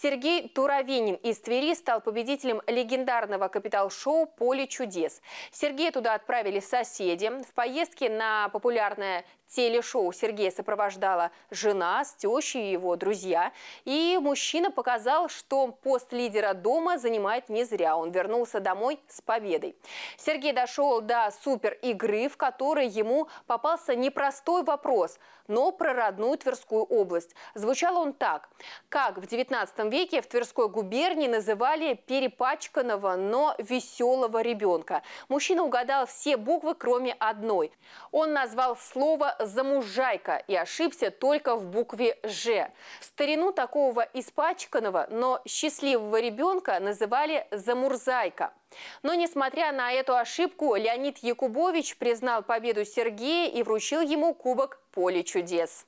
Сергей Туровинин из Твери стал победителем легендарного капитал-шоу «Поле чудес». Сергея туда отправили соседи. В поездке на популярное телешоу. Сергея сопровождала жена с тещей и его друзья. И мужчина показал, что пост лидера дома занимает не зря. Он вернулся домой с победой. Сергей дошел до супер игры, в которой ему попался непростой вопрос, но про родную Тверскую область. Звучал он так. Как в 19 веке в Тверской губернии называли перепачканного, но веселого ребенка? Мужчина угадал все буквы, кроме одной. Он назвал слово «замужайка» и ошибся только в букве «Ж». В старину такого испачканного, но счастливого ребенка называли «замурзайка». Но, несмотря на эту ошибку, Леонид Якубович признал победу Сергея и вручил ему Кубок «Поле чудес».